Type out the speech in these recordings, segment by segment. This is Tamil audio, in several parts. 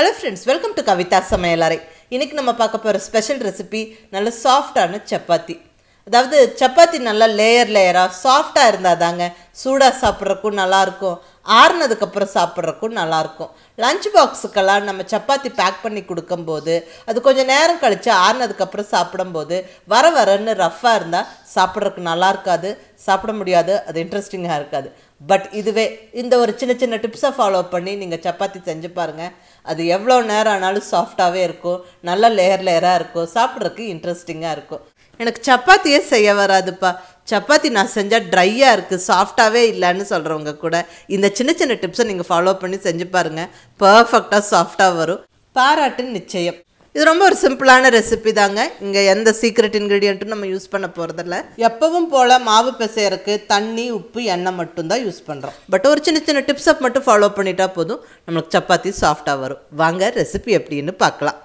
hello friends welcome to Kavitha சமையலறை இன்றைக்கி நம்ம பார்க்க போகிற ஸ்பெஷல் ரெசிபி நல்ல சாஃப்டான சப்பாத்தி அதாவது சப்பாத்தி நல்லா லேயர் லேயராக சாஃப்டாக இருந்தால் தாங்க சூடாக சாப்பிட்றக்கும் நல்லாயிருக்கும் ஆறுனதுக்கப்புறம் சாப்பிட்றக்கும் நல்லாயிருக்கும் லஞ்ச் பாக்ஸுக்கெல்லாம் நம்ம சப்பாத்தி பேக் பண்ணி கொடுக்கும்போது அது கொஞ்சம் நேரம் கழித்து ஆறுனதுக்கப்புறம் சாப்பிடும்போது வர வரன்னு ரஃப்பாக இருந்தால் சாப்பிட்றதுக்கு நல்லா இருக்காது சாப்பிட முடியாது அது இன்ட்ரெஸ்டிங்காக இருக்காது பட் இதுவே இந்த ஒரு சின்ன சின்ன டிப்ஸை ஃபாலோ பண்ணி நீங்கள் சப்பாத்தி செஞ்சு பாருங்கள் அது எவ்வளோ நேரம் ஆனாலும் சாஃப்டாகவே இருக்கும் நல்லா லேயர் லேயராக இருக்கும் சாப்பிட்றதுக்கு இன்ட்ரெஸ்டிங்காக இருக்கும் எனக்கு சப்பாத்தியே செய்ய வராதுப்பா சப்பாத்தி நான் செஞ்சால் ட்ரையாக இருக்குது சாஃப்டாகவே இல்லைன்னு சொல்கிறவங்க கூட இந்த சின்ன சின்ன டிப்ஸை நீங்கள் ஃபாலோ பண்ணி செஞ்சு பாருங்கள் பர்ஃபெக்டாக சாஃப்டாக வரும் பாராட்டு நிச்சயம் இது ரொம்ப ஒரு சிம்பிளான ரெசிபி தாங்க இங்கே எந்த சீக்ரெட் இன்க்ரீடியண்ட்டும் நம்ம யூஸ் பண்ண போகிறதில்ல எப்பவும் போல் மாவு பிசையறக்கு தண்ணி உப்பு எண்ணெய் மட்டும்தான் யூஸ் பண்ணுறோம் பட் ஒரு சின்ன சின்ன டிப்ஸை மட்டும் ஃபாலோ பண்ணிட்டா போதும் நம்மளுக்கு சப்பாத்தி சாஃப்டாக வரும் வாங்க ரெசிபி எப்படின்னு பார்க்கலாம்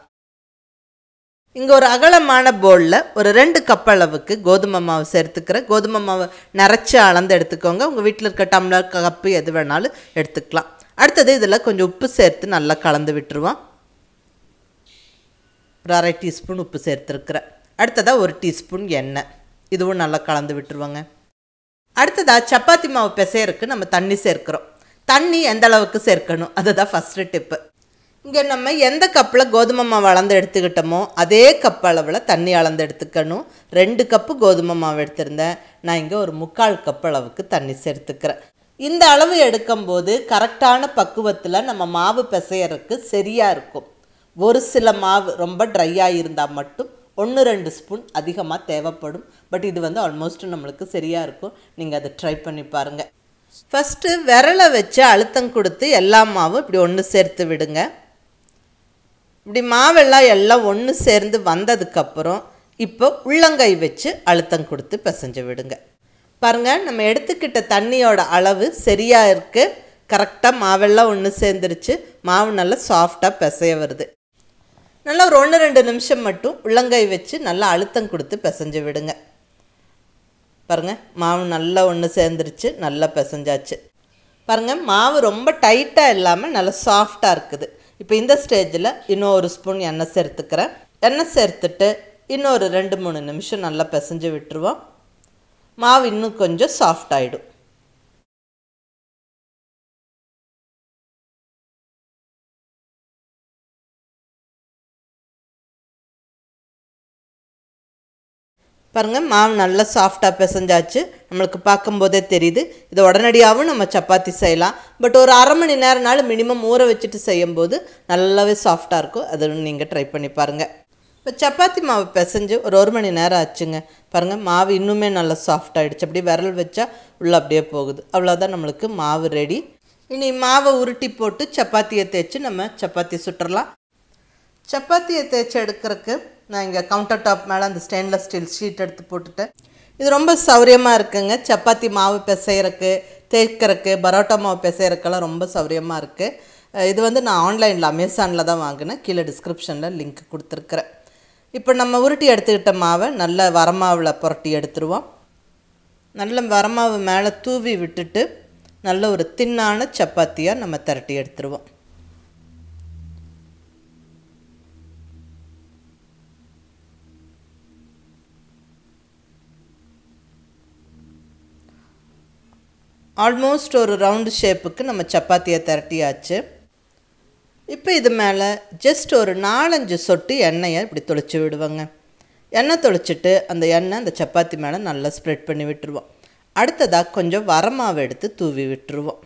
இங்கே ஒரு அகலமான போலில் ஒரு ரெண்டு கப் அளவுக்கு கோதுமை மாவு சேர்த்துக்கிறேன் கோதுமை மாவு நிறச்சி அளந்து எடுத்துக்கோங்க உங்கள் வீட்டில் இருக்க டம்ளர் கப்பு எது வேணாலும் எடுத்துக்கலாம் அடுத்தது இதில் கொஞ்சம் உப்பு சேர்த்து நல்லா கலந்து விட்டுருவோம் ஒரு அரை டீஸ்பூன் உப்பு சேர்த்துருக்குறேன் அடுத்ததாக ஒரு டீஸ்பூன் எண்ணெய் இதுவும் நல்லா கலந்து விட்டுருவோங்க அடுத்ததாக சப்பாத்தி மாவு பிசையருக்கு நம்ம தண்ணி சேர்க்குறோம் தண்ணி எந்த அளவுக்கு சேர்க்கணும் அதுதான் ஃபஸ்ட்டு டிப்பு இங்கே நம்ம எந்த கப்பில் கோதுமை மாவு அளந்து எடுத்துக்கிட்டோமோ அதே கப் அளவில் தண்ணி அளந்து எடுத்துக்கணும் ரெண்டு கப்பு கோதுமை மாவு எடுத்திருந்தேன் நான் இங்கே ஒரு முக்கால் கப் அளவுக்கு தண்ணி சேர்த்துக்கிறேன் இந்த அளவு எடுக்கும்போது கரெக்டான பக்குவத்தில் நம்ம மாவு பிசையறதுக்கு சரியாக இருக்கும் ஒரு சில மாவு ரொம்ப ட்ரையாக இருந்தால் மட்டும் ஒன்று ரெண்டு ஸ்பூன் அதிகமாக தேவைப்படும் பட் இது வந்து ஆல்மோஸ்ட் நம்மளுக்கு சரியாக இருக்கும் நீங்கள் அதை ட்ரை பண்ணி பாருங்கள் ஃபஸ்ட்டு விரலை வச்சு அழுத்தம் கொடுத்து எல்லா மாவும் இப்படி ஒன்று சேர்த்து விடுங்க இப்படி மாவெல்லாம் எல்லாம் ஒன்று சேர்ந்து வந்ததுக்கப்புறம் இப்போ உள்ளங்கை வச்சு அழுத்தம் கொடுத்து பிசைஞ்சு விடுங்க பாருங்கள் நம்ம எடுத்துக்கிட்ட தண்ணியோட அளவு சரியாக இருக்குது கரெக்டாக மாவெல்லாம் ஒன்று சேர்ந்துருச்சு மாவு நல்லா சாஃப்டாக பிசைய வருது நல்லா ஒரு ஒன்று ரெண்டு நிமிஷம் மட்டும் உள்ளங்கை வச்சு நல்லா அழுத்தம் கொடுத்து பிசைஞ்சு விடுங்க பாருங்கள் மாவு நல்லா ஒன்று சேர்ந்துருச்சு நல்லா பிசைஞ்சாச்சு பாருங்கள் மாவு ரொம்ப டைட்டாக இல்லாமல் நல்லா சாஃப்டாக இருக்குது இப்போ இந்த ஸ்டேஜில் இன்னும் ஒரு ஸ்பூன் எண்ணெய் சேர்த்துக்கிறேன் எண்ணெய் சேர்த்துட்டு இன்னொரு ரெண்டு மூணு நிமிஷம் நல்லா பிசைஞ்சு விட்டுருவோம் மாவு இன்னும் கொஞ்சம் சாஃப்ட் ஆகிடும் பாருங்கள் மாவு நல்லா சாஃப்டாக பிசைஞ்சாச்சு நம்மளுக்கு பார்க்கும்போதே தெரியுது இதை உடனடியாகவும் நம்ம சப்பாத்தி செய்யலாம் பட் ஒரு அரை மணி நேரம்னாலும் மினிமம் ஊற வச்சுட்டு செய்யும்போது நல்லாவே சாஃப்டாக இருக்கும் அதை நீங்கள் ட்ரை பண்ணி பாருங்கள் இப்போ சப்பாத்தி மாவு பிசைஞ்சு ஒரு ஒரு மணி நேரம் ஆச்சுங்க பாருங்கள் மாவு இன்னுமே நல்லா சாஃப்ட் ஆகிடுச்சு அப்படியே விரல் வச்சா உள்ளே அப்படியே போகுது அவ்வளோதான் நம்மளுக்கு மாவு ரெடி இனி மாவை உருட்டி போட்டு சப்பாத்தியை தேய்ச்சி நம்ம சப்பாத்தி சுட்டுடலாம் சப்பாத்தியை தேய்ச்சி எடுக்கிறதுக்கு நான் இங்கே கவுண்டர் டாப் மேலே அந்த ஸ்டெயின்லெஸ் ஸ்டீல் ஷீட் எடுத்து போட்டுட்டேன் இது ரொம்ப சௌரியமாக இருக்குங்க சப்பாத்தி மாவு பிசைகிறக்கு தேய்க்கிறதுக்கு பரோட்டா மாவு பிசையறக்கெல்லாம் ரொம்ப சௌரியமாக இருக்குது இது வந்து நான் ஆன்லைனில் அமேசானில் தான் வாங்கினேன் கீழே டிஸ்கிரிப்ஷனில் லிங்க் கொடுத்துருக்குறேன் இப்போ நம்ம உருட்டி எடுத்துக்கிட்ட மாவை நல்ல வரமாவில் புரட்டி எடுத்துருவோம் நல்ல வரமாவு மேலே தூவி விட்டுட்டு நல்ல ஒரு தின்னான சப்பாத்தியாக நம்ம திரட்டி எடுத்துருவோம் ஆல்மோஸ்ட் ஒரு ரவுண்டு ஷேப்புக்கு நம்ம சப்பாத்தியை திரட்டியாச்சு இப்போ இது மேலே ஜஸ்ட் ஒரு நாலஞ்சு சொட்டு எண்ணெயை இப்படி தொளிச்சு விடுவோங்க எண்ணெய் தொளிச்சிட்டு அந்த எண்ணெய் அந்த சப்பாத்தி மேலே நல்லா ஸ்ப்ரெட் பண்ணி விட்டுருவோம் அடுத்ததாக கொஞ்சம் வரமாவை எடுத்து தூவி விட்டுருவோம்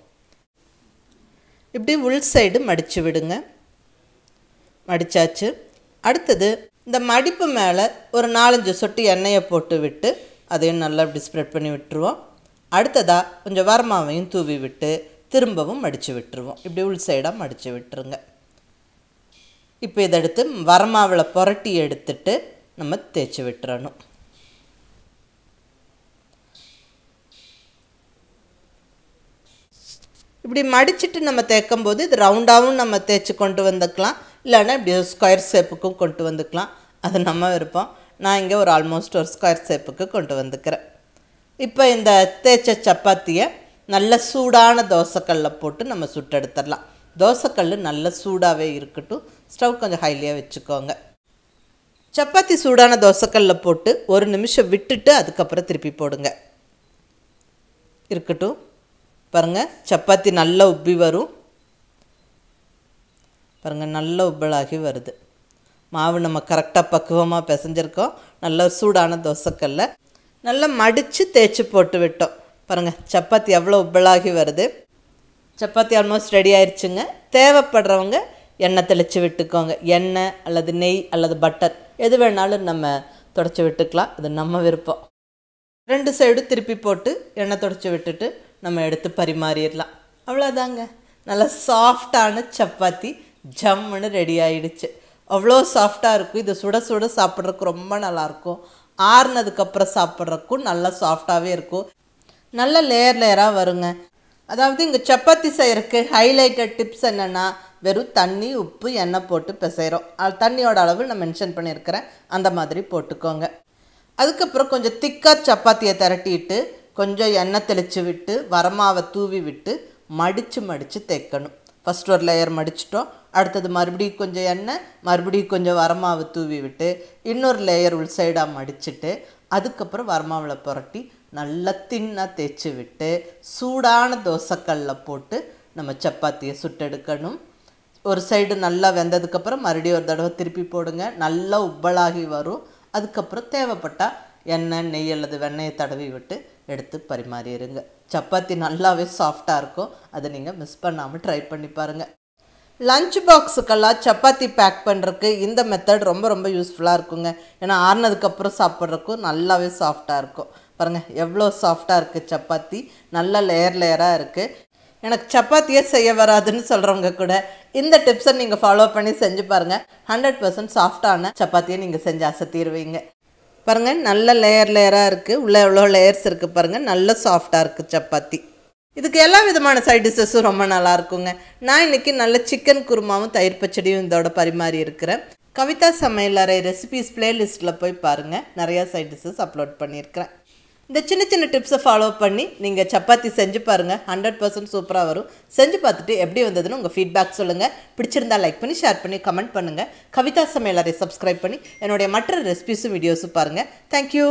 இப்படி உள் சைடு மடித்து விடுங்க மடித்தாச்சு அடுத்தது இந்த மடிப்பு மேலே ஒரு நாலஞ்சு சொட்டு எண்ணெயை போட்டு விட்டு அதையும் நல்லா இப்படி ஸ்ப்ரெட் பண்ணி விட்டுருவோம் அடுத்ததாக கொஞ்சம் வர்மாவையும் தூவி விட்டு திரும்பவும் மடித்து விட்டுருவோம் இப்படி உள் சைடாக மடித்து விட்டுருங்க இப்போ இதை எடுத்து வரமாவில் புரட்டி எடுத்துட்டு நம்ம தேய்ச்சி விட்டுறணும் இப்படி மடிச்சுட்டு நம்ம தேய்க்கும் போது இது ரவுண்டாகவும் நம்ம தேய்ச்சி கொண்டு வந்துக்கலாம் இல்லைன்னா இப்படி ஸ்கொயர் ஷேப்புக்கும் கொண்டு வந்துக்கலாம் அது நம்ம விருப்பம் நான் இங்கே ஒரு ஆல்மோஸ்ட் ஒரு ஸ்கொயர் ஷேப்புக்கு கொண்டு வந்துக்கிறேன் இப்போ இந்த தேய்ச்ச சப்பாத்தியை நல்ல சூடான தோசைக்கல்லில் போட்டு நம்ம சுட்டெடுத்துடலாம் தோசைக்கல் நல்ல சூடாகவே இருக்கட்டும் ஸ்டவ் கொஞ்சம் ஹைலியாக வச்சுக்கோங்க சப்பாத்தி சூடான தோசைக்கல்லில் போட்டு ஒரு நிமிஷம் விட்டுட்டு அதுக்கப்புறம் திருப்பி போடுங்க இருக்கட்டும் பாருங்கள் சப்பாத்தி நல்லா உப்பி வரும் பாருங்கள் நல்ல உப்பலாகி வருது மாவு நம்ம கரெக்டாக பக்குவமாக பிசைஞ்சிருக்கோம் நல்ல சூடான தோசைக்கல்லை நல்லா மடித்து தேய்ச்சி போட்டு விட்டோம் பாருங்கள் சப்பாத்தி எவ்வளோ உப்பலாகி வருது சப்பாத்தி ஆல்மோஸ்ட் ரெடி ஆயிடுச்சுங்க தேவைப்படுறவங்க எண்ணெய் தெளித்து விட்டுக்கோங்க எண்ணெய் அல்லது நெய் அல்லது பட்டர் எது வேணாலும் நம்ம தொடச்சி விட்டுக்கலாம் அது நம்ம விருப்பம் ரெண்டு சைடு திருப்பி போட்டு எண்ணெய் தொடச்சி விட்டுட்டு நம்ம எடுத்து பரிமாறிடலாம் அவ்வளோதாங்க நல்லா சாஃப்டான சப்பாத்தி ஜம்முன்னு ரெடி ஆயிடுச்சு அவ்வளோ சாஃப்டாக இருக்கும் இதை சுட சுட சாப்பிட்றதுக்கு ரொம்ப நல்லாயிருக்கும் ஆறுனதுக்கப்புறம் சாப்பிட்றக்கும் நல்லா சாஃப்டாகவே இருக்கும் நல்ல லேயர் லேயராக வருங்க அதாவது இங்கே சப்பாத்தி செய்கிறதுக்கு ஹைலைட்டட் டிப்ஸ் என்னென்னா வெறும் தண்ணி உப்பு எண்ணெய் போட்டு பிசைகிறோம் தண்ணியோட அளவு நான் மென்ஷன் பண்ணியிருக்கிறேன் அந்த மாதிரி போட்டுக்கோங்க அதுக்கப்புறம் கொஞ்சம் திக்காக சப்பாத்தியை திரட்டிட்டு கொஞ்சம் எண்ணெய் தெளித்து விட்டு வரமாவை தூவி விட்டு மடித்து மடித்து தேக்கணும் ஃபஸ்ட் ஒரு லேயர் மடிச்சிட்டோம் அடுத்தது மறுபடியும் கொஞ்சம் எண்ணெய் மறுபடியும் கொஞ்சம் வரமாவை தூவி விட்டு இன்னொரு லேயர் உள் சைடாக மடிச்சுட்டு அதுக்கப்புறம் வரமாவில் புரட்டி நல்லா தின்னாக தேய்ச்சி விட்டு சூடான தோசைக்கல்ல போட்டு நம்ம சப்பாத்தியை சுட்டெடுக்கணும் ஒரு சைடு நல்லா வெந்ததுக்கப்புறம் மறுபடியும் ஒரு தடவை திருப்பி போடுங்க நல்லா உப்பலாகி வரும் அதுக்கப்புறம் தேவைப்பட்டால் எண்ணெய் நெய் அல்லது வெண்ணெயை தடவி விட்டு எடுத்து பரிமாறிடுங்க சப்பாத்தி நல்லாவே சாஃப்டாக இருக்கும் அதை நீங்கள் மிஸ் பண்ணாமல் ட்ரை பண்ணி பாருங்கள் லஞ்ச் பாக்ஸுக்கெல்லாம் சப்பாத்தி பேக் பண்ணுறதுக்கு இந்த மெத்தட் ரொம்ப ரொம்ப யூஸ்ஃபுல்லாக இருக்குங்க ஏன்னா ஆறுனதுக்கப்புறம் சாப்பிட்றதுக்கும் நல்லாவே சாஃப்டாக இருக்கும் பாருங்கள் எவ்வளோ சாஃப்டாக இருக்குது சப்பாத்தி நல்ல லேயர் லேயராக இருக்குது எனக்கு சப்பாத்தியே செய்ய வராதுன்னு சொல்கிறவங்க கூட இந்த டிப்ஸை நீங்கள் ஃபாலோ பண்ணி செஞ்சு பாருங்கள் ஹண்ட்ரட் பர்சன்ட் சாஃப்டான சப்பாத்தியை நீங்கள் செஞ்சு அசத்திடுவீங்க பாருங்கள் நல்ல லேயர் லேயராக இருக்குது உள்ளே எவ்வளோ லேயர்ஸ் இருக்குது பாருங்கள் நல்ல சாஃப்டாக இருக்குது சப்பாத்தி இதுக்கு எல்லா விதமான சைட் டிஷ்ஷஸும் ரொம்ப நல்லா இருக்குங்க நான் இன்றைக்கி நல்ல சிக்கன் குருமாவும் தயிர் பச்சடியும் இதோட பரிமாறி இருக்கிறேன் கவிதா சமையல் அறை ரெசிபிஸ் பிளேலிஸ்ட்டில் போய் பாருங்கள் நிறையா சைட் டிஷ்ஷஸ் அப்லோட் பண்ணியிருக்கிறேன் இந்த சின்ன சின்ன டிப்ஸை ஃபாலோ பண்ணி நீங்கள் சப்பாத்தி செஞ்சு பாருங்கள் ஹண்ட்ரட் பர்சன்ட் சூப்பராக வரும் செஞ்சு பார்த்துட்டு எப்படி வந்ததுன்னு உங்கள் ஃபீட்பேக் சொல்லுங்கள் பிடிச்சிருந்தா லைக் பண்ணி ஷேர் பண்ணி கமெண்ட் பண்ணுங்கள் கவிதா சமையலரை சப்ஸ்கிரைப் பண்ணி என்னுடைய மற்ற ரெசிபிஸும் வீடியோஸும் பாருங்கள் தேங்க்யூ